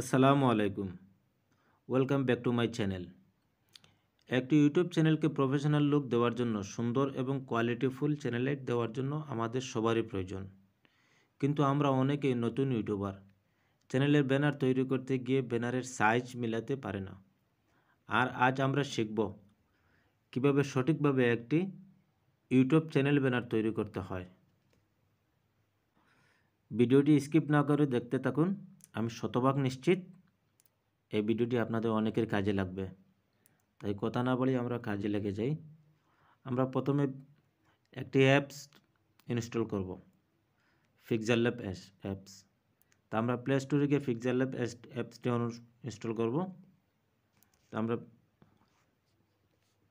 আসসালামু আলাইকুম welcome back to my channel একটি ইউটিউব চ্যানেলকে প্রফেশনাল লুক দেওয়ার জন্য সুন্দর এবং কোয়ালিটিফুল চ্যানেলাইট দেওয়ার জন্য আমাদের সবারই প্রয়োজন কিন্তু আমরা অনেকেই নতুন ইউটিউবার চ্যানেলের ব্যানার তৈরি করতে গিয়ে ব্যানারের সাইজ মেলাতে পারে না আর আজ আমরা শিখব কিভাবে সঠিকভাবে একটি ইউটিউব চ্যানেল ব্যানার তৈরি করতে হয় ভিডিওটি স্কিপ না করে দেখতে থাকুন আমি শতভাগ নিশ্চিত এই ভিডিওটি আপনাদের অনেকের কাজে লাগবে তাই কথা না বলেই আমরা কাজে লেগে যাই আমরা প্রথমে একটি অ্যাপস ইনস্টল করব ফিক্সার ল্যাব অ্যাপস তা আমরা প্লে স্টোরে গিয়ে ফিক্সার ল্যাব অ্যাপসটি ইনস্টল করব তা আমরা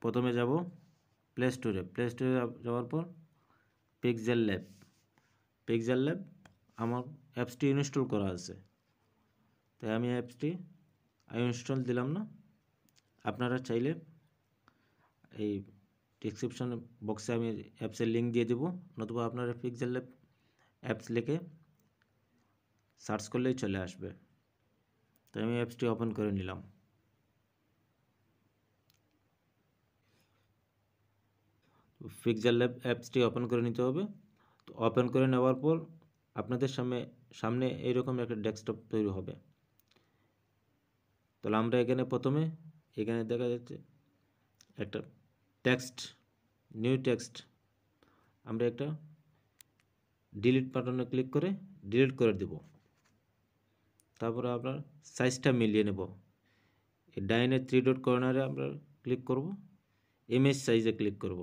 প্রথমে যাব প্লে স্টোরে প্লে স্টোরে যাওয়ার পর পিক্সেল ল্যাব পিক্সার ল্যাব আমার অ্যাপসটি ইনস্টল করা আছে তাই আমি অ্যাপসটি আইনস্টল দিলাম না আপনারা চাইলে এই ডিসক্রিপশন বক্সে আমি অ্যাপসের লিঙ্ক দিয়ে দেবো নতুবা আপনারা পিক্সেল ল্যাব অ্যাপস লিখে সার্চ করলেই চলে আসবে তো আমি অ্যাপসটি ওপেন করে নিলাম পিক্সেল ল্যাব অ্যাপসটি ওপেন করে নিতে হবে তো ওপেন করে নেওয়ার পর আপনাদের সামনে সামনে এইরকম একটা ডেস্কটপ তৈরি হবে তাহলে আমরা এখানে প্রথমে এখানে দেখা যাচ্ছে একটা টেক্সট নিউ টেক্সট আমরা একটা ডিলিট বাটনে ক্লিক করে ডিলিট করে দেব তারপরে আপনার সাইজটা মিলিয়ে নেব এই ডাইনের থ্রি ডট কর্নারে আমরা ক্লিক করব এমএস সাইজে ক্লিক করব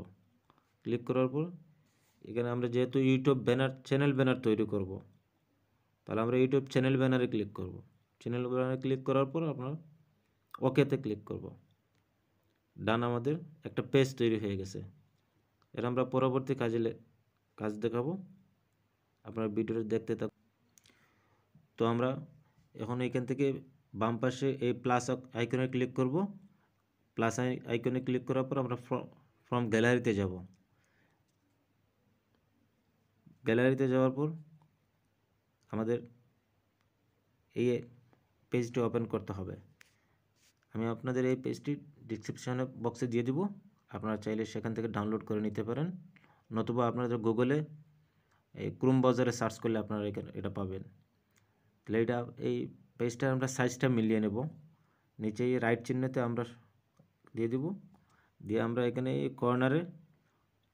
ক্লিক করার পর এখানে আমরা যেহেতু ইউটিউব ব্যানার চ্যানেল ব্যানার তৈরি করব তাহলে আমরা ইউটিউব চ্যানেল ব্যানারে ক্লিক করবো চ্যানেল বাটনে ক্লিক করার পর আপনার ওকেতে ক্লিক করব ডান আমাদের একটা পেজ তৈরি হয়ে গেছে এর আমরা পরবর্তী কাজে কাজ দেখাবো আপনারা ভিডিওটা দেখতে থাকুন তো আমরা এখন এইখান থেকে বাম পাশে এই প্লাস আইকনে ক্লিক করব প্লাস আইকনে ক্লিক করার পর আমরা ফ্রম গ্যালারিতে যাব গ্যালারিতে যাওয়ার পর আমাদের এই পেজটি ওপেন করতে হবে আমি আপনাদের এই পেজটি ডিসক্রিপশানে বক্সে দিয়ে দিব আপনারা চাইলে সেখান থেকে ডাউনলোড করে নিতে পারেন নতুবা আপনাদের গুগলে এই ক্রুম বাজারে সার্চ করলে আপনারা এটা পাবেন তাহলে এটা এই পেজটা আমরা সাইজটা মিলিয়ে নেব নিচে এই রাইট চিহ্নতে আমরা দিয়ে দেবো দিয়ে আমরা এখানে এই কর্নারে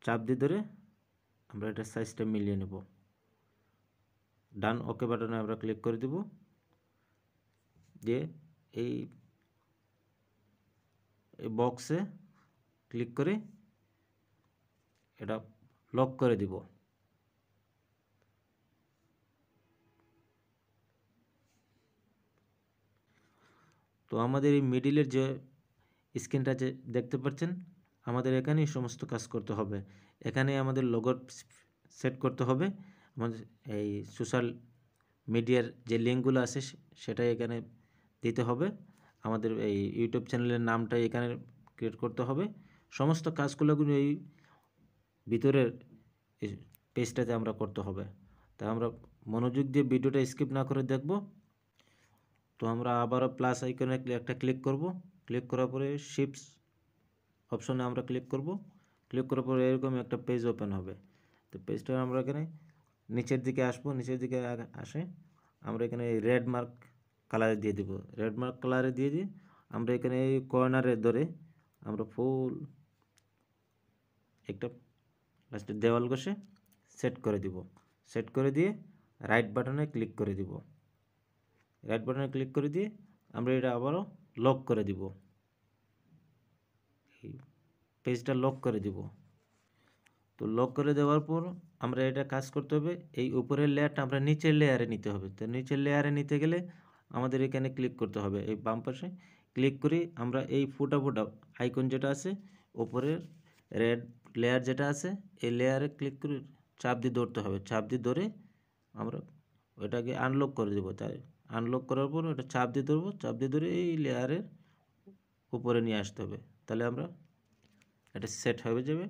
চাপ দিয়ে ধরে আমরা এটা সাইজটা মিলিয়ে নেব ডান ওকে বাটনে আমরা ক্লিক করে দেবো যে এই বক্সে ক্লিক করে এটা লক করে দিব তো আমাদের এই মিডিলের যে স্ক্রিনটা যে দেখতে পাচ্ছেন আমাদের এখানেই সমস্ত কাজ করতে হবে এখানে আমাদের লগো সেট করতে হবে আমাদের এই সোশ্যাল মিডিয়ার যে লিঙ্কগুলো আছে সেটাই এখানে দিতে হবে আমাদের এই ইউটিউব চ্যানেলের নামটা এখানে ক্রিয়েট করতে হবে সমস্ত কাজগুলো এই ভিতরের পেজটাতে আমরা করতে হবে তা আমরা মনোযোগ দিয়ে ভিডিওটা স্কিপ না করে দেখব তো আমরা আবারও প্লাস আইকনে একটা ক্লিক করব ক্লিক করার পরে শিপস অপশনে আমরা ক্লিক করব ক্লিক করার পরে এরকম একটা পেজ ওপেন হবে তো পেজটা আমরা এখানে নিচের দিকে আসবো নিচের দিকে আসে আমরা এখানে রেড মার্ক কালারে দিয়ে দিব রেড মার্ক কালারে দিয়ে দিয়ে আমরা এখানে এই কর্নারে ধরে আমরা ফুল একটা লাস্টের দেওয়াল কষে সেট করে দিব সেট করে দিয়ে রাইট বাটনে ক্লিক করে দিব রাইট বাটনে ক্লিক করে দিয়ে আমরা এটা আবারও লক করে দিব পেজটা লক করে দিব তো লক করে দেওয়ার পর আমরা এটা কাজ করতে হবে এই উপরের লেয়ারটা আমরা নিচের লেয়ারে নিতে হবে তো নিচের লেয়ারে নিতে গেলে আমাদের এখানে ক্লিক করতে হবে এই বাম পাশে ক্লিক করে আমরা এই ফোটা ফোটা আইকন যেটা আছে ওপরের রেড লেয়ার যেটা আছে এই লেয়ারে ক্লিক করে চাপ দিয়ে ধরতে হবে চাপ দিয়ে ধরে আমরা ওটাকে আনলক করে দেবো তাই আনলক করার পর ওটা চাপ দিয়ে ধরবো চাপ দিয়ে ধরে এই লেয়ারের উপরে নিয়ে আসতে হবে তাহলে আমরা এটা সেট হয়ে যাবে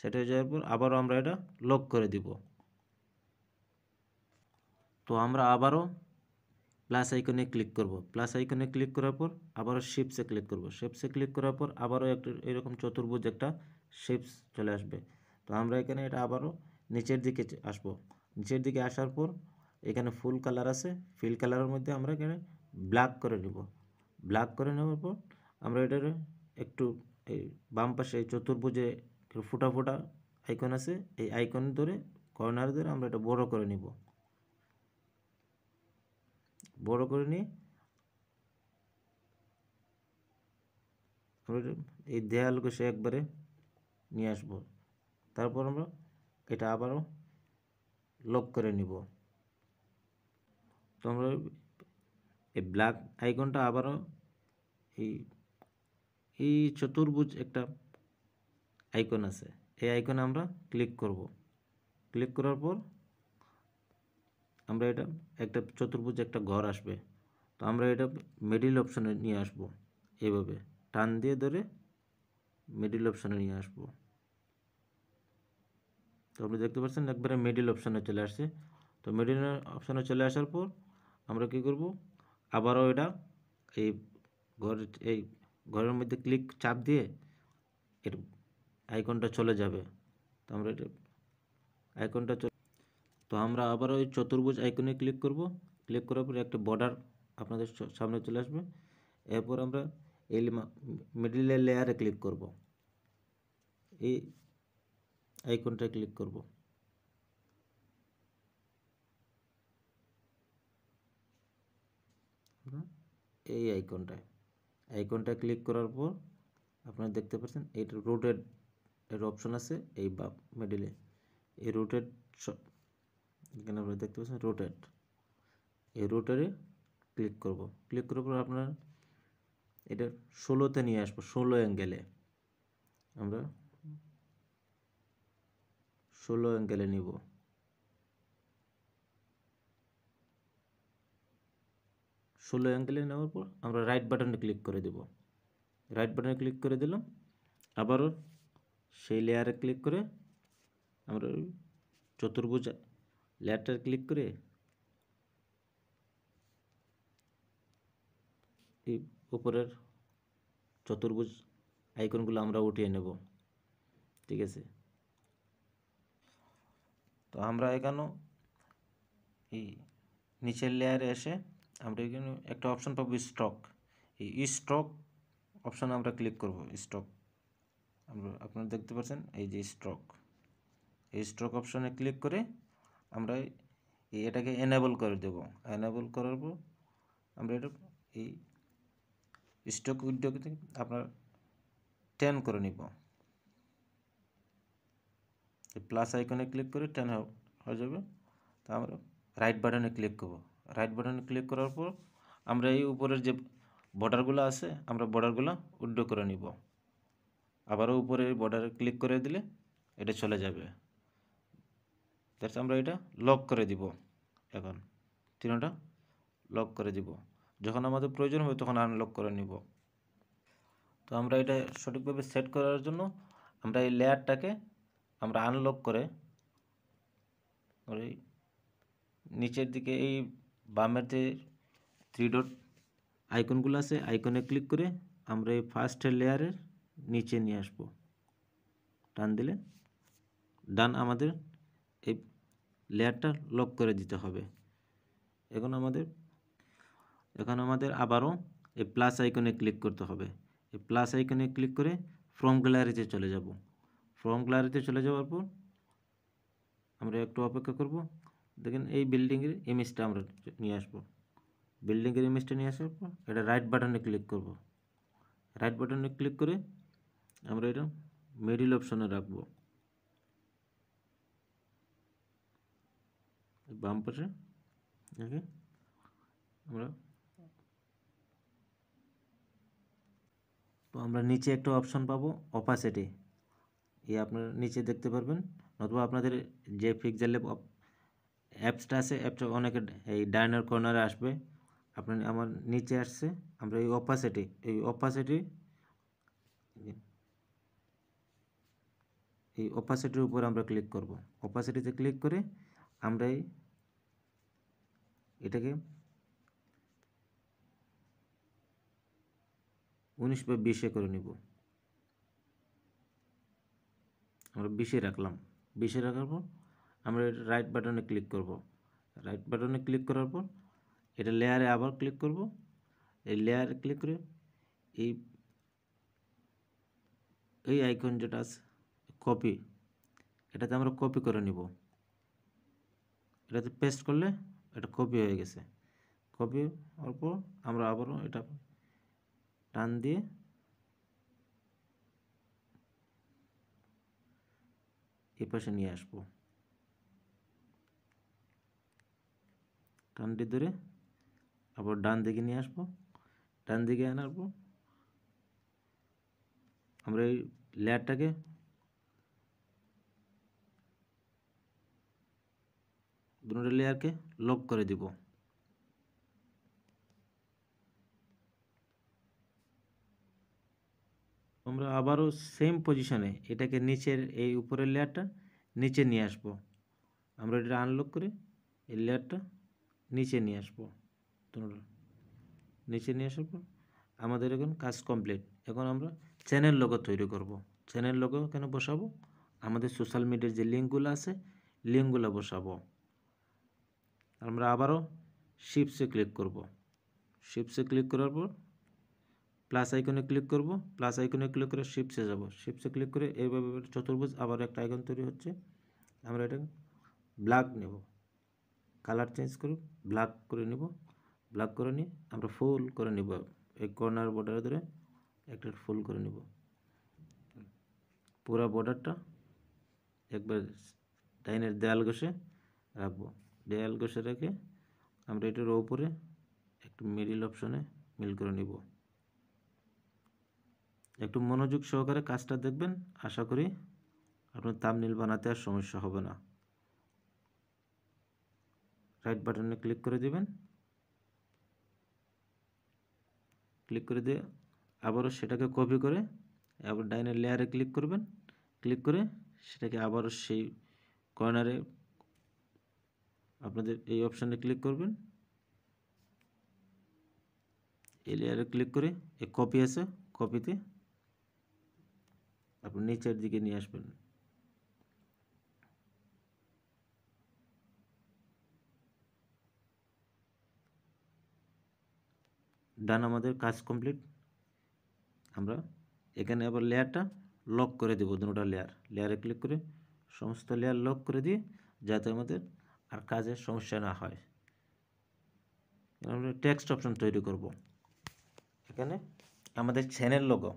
সেট হয়ে যাওয়ার পর আবারও আমরা এটা লক করে দিব তো আমরা আবারও প্লাস আইকনে ক্লিক করব প্লাস আইকনে ক্লিক করার পর আবারও শেপসে ক্লিক করব শেপসে ক্লিক করার পর আবারও একটা এরকম চতুর্ভুজ একটা শেপস চলে আসবে তো আমরা এখানে এটা আবারও নিচের দিকে আসব নিচের দিকে আসার পর এখানে ফুল কালার আছে ফিল কালারের মধ্যে আমরা এখানে ব্ল্যাক করে নেব ব্ল্যাক করে নেওয়ার পর আমরা এটার একটু এই বাম পাশে এই চতুর্ভুজে ফোটা ফোটা আইকন আছে এই আইকন ধরে কর্নার ধরে আমরা এটা বড় করে নিব বড় করে নিই এই দেয়ালকে সে একবারে নিয়ে আসবো তারপর আমরা এটা আবারও লক করে নিব তো আমরা এই ব্ল্যাক আইকনটা আবারও এই এই চতুর্ভুজ একটা আইকন আছে এই আইকনে আমরা ক্লিক করব ক্লিক করার পর আমরা এটা একটা চতুর্ভুজ একটা ঘর আসবে তো আমরা এটা মিডিল অপশানে নিয়ে আসব এইভাবে টান দিয়ে ধরে মিডিল অপশানে নিয়ে আসব তো আপনি দেখতে পাচ্ছেন একবারে মিডিল অপশানে চলে আসছে তো মিডিল অপশানে চলে আসার পর আমরা কি করব আবারও এটা এই ঘর এই ঘরের মধ্যে ক্লিক চাপ দিয়ে এর আইকনটা চলে যাবে তো আমরা এটা আইকনটা তো আমরা আবার ওই চতুর্ভুজ আইকনে ক্লিক করব ক্লিক করার পরে একটা বর্ডার আপনাদের সামনে চলে আসবে এরপর আমরা এই মিডিলের লেয়ারে ক্লিক করব এই আইকনটা ক্লিক করব এই আইকনটায় আইকনটা ক্লিক করার পর আপনারা দেখতে পাচ্ছেন এইটা রুটেড এর অপশন আছে এই বা মিডিলে এই রুটেড এখানে আপনারা দেখতে পাচ্ছেন রোটেট এই রোটারে ক্লিক করব ক্লিক করার পর আপনার এটা ষোলোতে নিয়ে আসবো ষোলো অ্যাঙ্গেলে আমরা ষোলো অ্যাঙ্গেলে নিব ষোলো অ্যাঙ্গেলে নেওয়ার পর আমরা রাইট বাটনে ক্লিক করে দেব রাইট বাটনে ক্লিক করে দিলাম আবারও সেই লেয়ারে ক্লিক করে আমরা চতুর্ভুজ লেটার ক্লিক করে এই উপরের চতুর্ভুজ আইকনগুলো আমরা উঠিয়ে নেব ঠিক আছে তো আমরা এখানেও এই নিচের লেয়ারে এসে আমরা এখানে একটা অপশন পাবো স্টক এই স্টক অপশন আমরা ক্লিক করব স্টক আমরা আপনারা দেখতে পাচ্ছেন এই যে স্টক এই স্টক অপশনে ক্লিক করে আমরা এটাকে এনেবল করে দেব এনেবল করার পর আমরা এটা এই স্টক উইডোকে আপনার টেন করে নিব প্লাস আইকনে ক্লিক করে টেন হয়ে যাবে তা আমরা রাইট বাটনে ক্লিক করব রাইট বাটনে ক্লিক করার পর আমরা এই উপরের যে বর্ডারগুলো আছে আমরা বর্ডারগুলো উড্ডো করে নিব আবারও উপরে বর্ডারে ক্লিক করে দিলে এটা চলে যাবে দ্যাটস আমরা এটা লক করে দিব এখন তিনটা লক করে দিব যখন আমাদের প্রয়োজন হবে তখন আনলক করে নিব তো আমরা এটা সঠিকভাবে সেট করার জন্য আমরা এই লেয়ারটাকে আমরা আনলক করে ওই নিচের দিকে এই বামের যে থ্রি ডট আইকনগুলো আছে আইকনে ক্লিক করে আমরা এই ফার্স্টের লেয়ারের নিচে নিয়ে আসব টান দিলে ডান আমাদের এই লেয়ারটা লক করে দিতে হবে এখন আমাদের এখন আমাদের আবারও এই প্লাস আইকনে ক্লিক করতে হবে এই প্লাস আইকনে ক্লিক করে ফ্রম গ্যালারিতে চলে যাব ফ্রম গ্যালারিতে চলে যাওয়ার পর আমরা একটু অপেক্ষা করব দেখেন এই বিল্ডিংয়ের ইমেজটা আমরা নিয়ে আসবো বিল্ডিংয়ের ইমেজটা নিয়ে আসার পর এটা রাইট বাটনে ক্লিক করব রাইট বাটনে ক্লিক করে আমরা এটা মিডিল অপশনে রাখবো বাম পাশে ওকে আমরা তো আমরা নিচে একটা অপশন পাবো অপাসিটি এই আপনারা নিচে দেখতে পারবেন নতুবা আপনাদের যে পিক্সেল ল্যাব অ্যাপসটা আছে অ্যাপটা অনেকে এই ডাইনার কর্নারে আসবে আপনার আমার নিচে আসছে আমরা এই অপাসিটি এই অপাসিটি এই অপাসিটির উপর আমরা ক্লিক করব অপাসিটিতে ক্লিক করে আমরা এই এটাকে উনিশ বা বিশে করে নিব আমরা বিশে রাখলাম বিশে রাখার পর আমরা রাইট বাটনে ক্লিক করব রাইট বাটনে ক্লিক করার পর এটা লেয়ারে আবার ক্লিক করব এই লেয়ারে ক্লিক করে এই এই আইকন যেটা আছে কপি এটাতে আমরা কপি করে নিব এটাতে পেস্ট করলে এটা কপি হয়ে গেছে কপি হওয়ার পর আমরা আবারও এটা টান দিয়ে এ পাশে নিয়ে আসবো টানটি ধরে আবার ডান দিকে নিয়ে আসবো ডান দিকে আনার পর আমরা এই লেয়ারটাকে দুটো লেয়ারকে লক করে দিব আমরা আবারও সেম পজিশানে এটাকে নিচের এই উপরের লেয়ারটা নিচে নিয়ে আসব আমরা এটা আনলক করে এই লেয়ারটা নিচে নিয়ে আসব নিচে নিয়ে আসার পর আমাদের এখন কাজ কমপ্লিট এখন আমরা চ্যানেল লোগো তৈরি করব চ্যানেল লোগো কেন বসাবো আমাদের সোশ্যাল মিডিয়ার যে লিঙ্কগুলো আছে লিঙ্কগুলো বসাবো আমরা আবারও শিপসে ক্লিক করব শিপসে ক্লিক করার পর প্লাস আইকনে ক্লিক করব প্লাস আইকনে ক্লিক করে শিপসে যাব শিপসে ক্লিক করে এইভাবে চতুর্ভুজ আবার একটা আইকন তৈরি হচ্ছে আমরা এটা ব্ল্যাক নেব কালার চেঞ্জ করে ব্ল্যাক করে নেব ব্ল্যাক করে নিয়ে আমরা ফুল করে নেব এই কর্নার বর্ডারে ধরে একটা ফুল করে নেব পুরা বর্ডারটা একবার ডাইনের দেয়াল ঘষে রাখবো ডেয়াল কষে রেখে আমরা এটার ওপরে একটু মিডিল অপশনে মিল করে নিব একটু মনোযোগ সহকারে কাজটা দেখবেন আশা করি আপনার তামনিল বানাতে আর সমস্যা হবে না রাইট বাটনে ক্লিক করে দিবেন ক্লিক করে দিয়ে আবারও সেটাকে কপি করে আবার ডাইনের লেয়ারে ক্লিক করবেন ক্লিক করে সেটাকে আবারও সেই কর্নারে আপনাদের এই অপশানে ক্লিক করবেন এই লেয়ারে ক্লিক করে এই কপি আছে কপিতে আপনি নিচের দিকে নিয়ে আসবেন ডান আমাদের কাজ কমপ্লিট আমরা এখানে আবার লেয়ারটা লক করে দেব দুটা লেয়ার লেয়ারে ক্লিক করে সমস্ত লেয়ার লক করে দিয়ে যাতে আমাদের আর কাজের সমস্যা না হয় আমরা টেক্সট অপশন তৈরি করব এখানে আমাদের চ্যানেল লোগো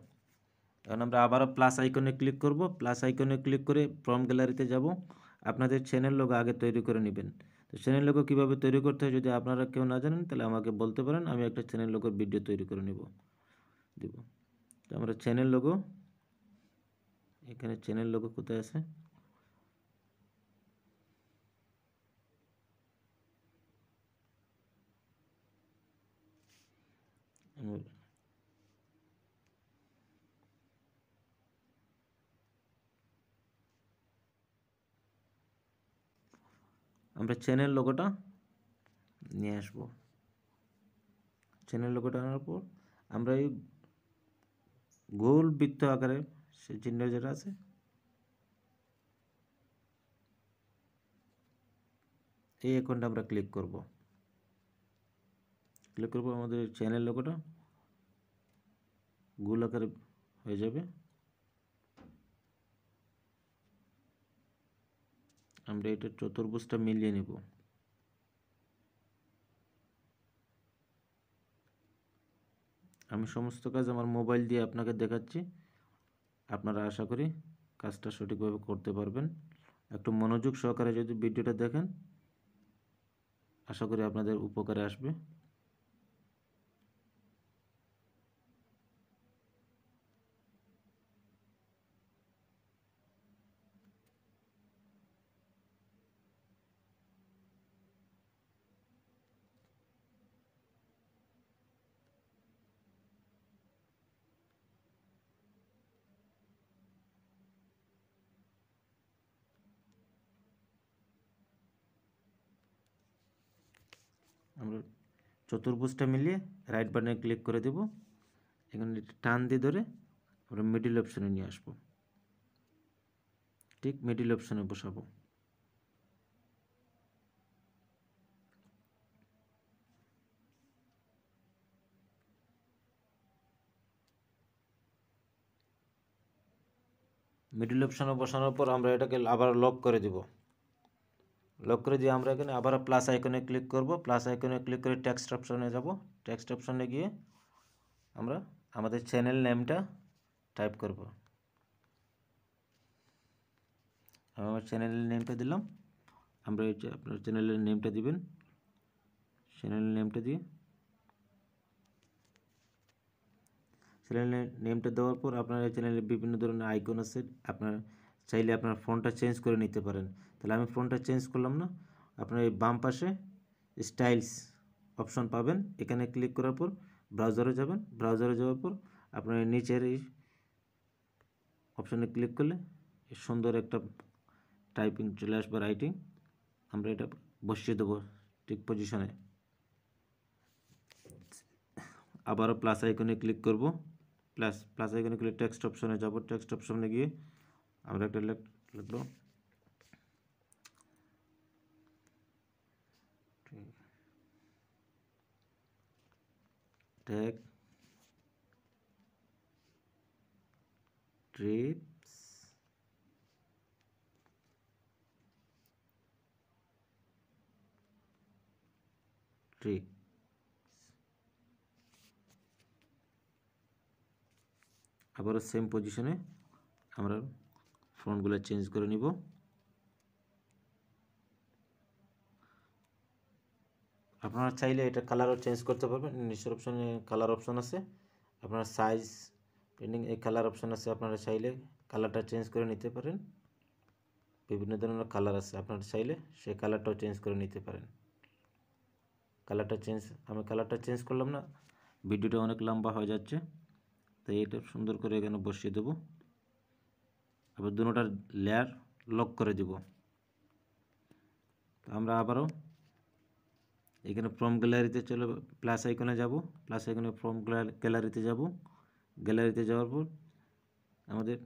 এখন আমরা আবারও প্লাস আইকনে ক্লিক করব প্লাস আইকনে ক্লিক করে ফর্ম গ্যালারিতে যাব আপনাদের চ্যানেল লোগো আগে তৈরি করে নেবেন তো চ্যানেল লোগো কীভাবে তৈরি করতে হয় যদি আপনারা কেউ না জানেন তাহলে আমাকে বলতে পারেন আমি একটা চ্যানেল লোগোর ভিডিও তৈরি করে নেব দেব তো আমরা চ্যানেল লোগো এখানে চ্যানেল লোগো কোথায় আছে আমরা চ্যানেল লোকটা নিয়ে আসবো চ্যানেল লোকটা আনার পর আমরা এই গোল বৃত্ত আকারে সে চিহ্ন যেটা আছে এই অ্যাকাউন্টটা আমরা ক্লিক করব ক্লিক করব আমাদের চ্যানেল লোকটা গোল আকারে হয়ে যাবে আমরা এটা চতুর্ভুজটা মিলিয়ে নেব আমি সমস্ত কাজ আমার মোবাইল দিয়ে আপনাকে দেখাচ্ছি আপনারা আশা করি কাজটা সঠিকভাবে করতে পারবেন একটু মনোযোগ সহকারে যদি ভিডিওটা দেখেন আশা করি আপনাদের উপকারে আসবে চতুর্ভুজটা মিলিয়ে রাইট বাটনে ক্লিক করে দেব এখানে টান দিয়ে ধরে আমরা মিডিল অপশানে নিয়ে আসবো ঠিক মিডিল অপশানে বসাবো মিডিল অপশানে বসানোর পর আমরা এটাকে আবার লক করে দেবো লক্ষ্য করে যে আমরা এখানে আবার প্লাস আইকনে ক্লিক করব প্লাস আইকনে ক্লিক করে টেক্সট অপশনে যাব টেক্সট অপশনে গিয়ে আমরা আমাদের চ্যানেল নেমটা টাইপ করব আমার চ্যানেলের নেমটা দিলাম আমরা আপনার চ্যানেলের নেমটা দিবেন চ্যানেলের নেমটা দিয়ে চ্যানেল নেমটা দেওয়ার পর আপনার চ্যানেলে বিভিন্ন ধরনের আইকন আছে আপনার চাইলে আপনার ফোনটা চেঞ্জ করে নিতে পারেন তাহলে আমি ফোনটা চেঞ্জ করলাম না আপনার এই বাম পাশে স্টাইলস অপশন পাবেন এখানে ক্লিক করার পর ব্রাউজারে যাবেন ব্রাউজারে যাওয়ার পর আপনার নিচের এই অপশানে ক্লিক করলে সুন্দর একটা টাইপিং চলে আসবে রাইটিং আমরা এটা বসিয়ে দেবো ঠিক পজিশনে আবারও প্লাস আইকনে ক্লিক করব প্লাস প্লাস আইকনে ক্লিক টেক্সট অপশনে যাব টেক্সট অপশনে গিয়ে আমরা একটা লিখব ট্যাগ ট্রিপস ট্রিক আবারও সেম পজিশনে আমরা ফ্রন্টগুলো চেঞ্জ করে নিব আপনারা চাইলে এটা কালারও চেঞ্জ করতে পারবেন নিচের অপশানে কালার অপশান আছে আপনার সাইজ পেন্টিং এই কালার অপশান আছে আপনারা চাইলে কালারটা চেঞ্জ করে নিতে পারেন বিভিন্ন ধরনের কালার আছে আপনারা চাইলে সেই কালারটাও চেঞ্জ করে নিতে পারেন কালারটা চেঞ্জ আমি কালারটা চেঞ্জ করলাম না ভিডিওটা অনেক লম্বা হয়ে যাচ্ছে তাই এটা সুন্দর করে এখানে বসিয়ে দেবো আবার দুটার লেয়ার লক করে দেব আমরা আবারও এখানে ফ্রম গ্যালারিতে চলে প্লাস আইকনে যাব প্লাস আইকনে ফ্রম গ্যালারিতে যাব গ্যালারিতে যাওয়ার পর আমাদের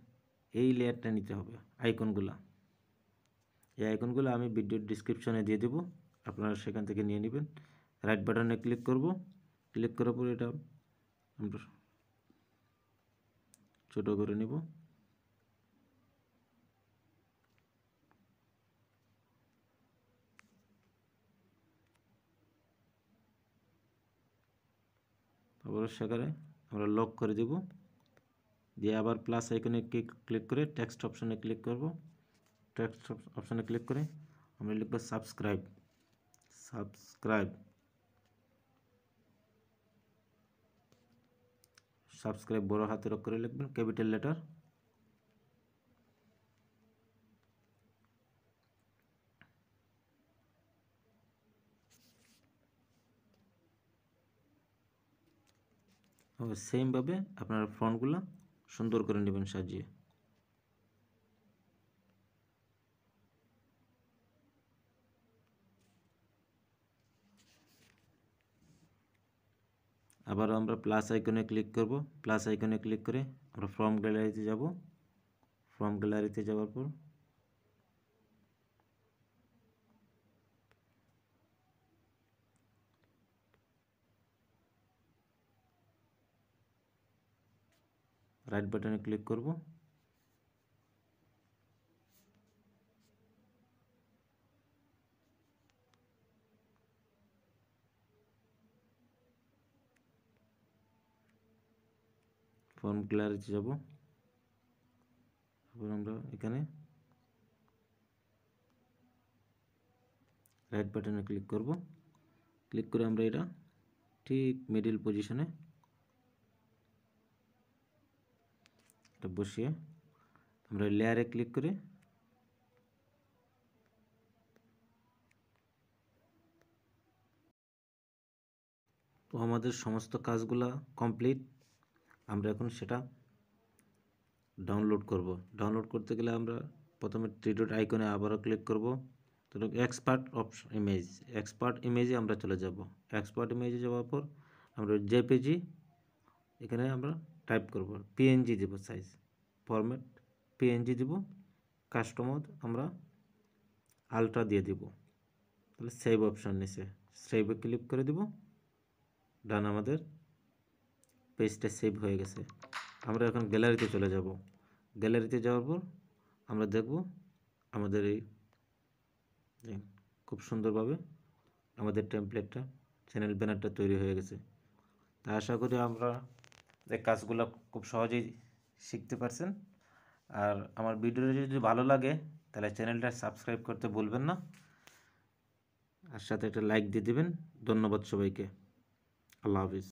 এই লেয়ারটা নিতে হবে আইকনগুলো এই আইকনগুলো আমি ভিডিওর ডিসক্রিপশনে দিয়ে দেব আপনারা সেখান থেকে নিয়ে নেবেন রাইট বাটনে ক্লিক করব ক্লিক করার পর এটা আমরা ছোটো করে নেব अवश्य कर लक कर देव दिए आर प्लस आईकने क्लिक कर टेक्सट अपशने क्लिक करब टेक्सट अपशने क्लिक कर लिखब सबसक्राइब सबसक्राइब सबसक्राइब बड़ो हाथ रखकर कर लिखभ कैपिटल लेटर এবং সেমভাবে আপনারা ফ্রন্টগুলো সুন্দর করে নেবেন সাজিয়ে আবারও আমরা প্লাস আইকনে ক্লিক করব প্লাস আইকনে ক্লিক করে আমরা ফর্ম গ্যালারিতে যাব ফর্ম গ্যালারিতে যাওয়ার পর রাইট বাটনে ক্লিক করব ফর্ম ক্লিয়ারেন্সে যাব আমরা এখানে রাইট বাটনে ক্লিক করব ক্লিক করে আমরা এটা ঠিক মিডিল পজিশনে এটা বসিয়ে আমরা লেয়ারে ক্লিক করি তো আমাদের সমস্ত কাজগুলা কমপ্লিট আমরা এখন সেটা ডাউনলোড করব ডাউনলোড করতে গেলে আমরা প্রথমে থ্রি আইকনে আবারও ক্লিক করব তো এক্সপার্ট অফ ইমেজ এক্সপার্ট ইমেজে আমরা চলে যাব এক্সপার্ট ইমেজে যাওয়ার পর আমরা জেপিজি এখানে আমরা টাইপ করব পিএনজি দিব সাইজ ফরম্যাট পিএনজি দিব কাস্টমার আমরা আলট্রা দিয়ে দিব তাহলে সেভ অপশন নিচে সেভে ক্লিক করে দিব ডান আমাদের পেজটা সেভ হয়ে গেছে আমরা এখন গ্যালারিতে চলে যাব গ্যালারিতে যাওয়ার পর আমরা দেখব আমাদের এই খুব সুন্দরভাবে আমাদের টেমপ্লেটটা চ্যানেল ব্যানারটা তৈরি হয়ে গেছে তা আশা করি আমরা এই কাজগুলো খুব সহজেই শিখতে পারছেন আর আমার ভিডিওটা যদি ভালো লাগে তাহলে চ্যানেলটা সাবস্ক্রাইব করতে ভুলবেন না আর সাথে একটা লাইক দিয়ে দেবেন ধন্যবাদ সবাইকে আল্লাহ হাফিজ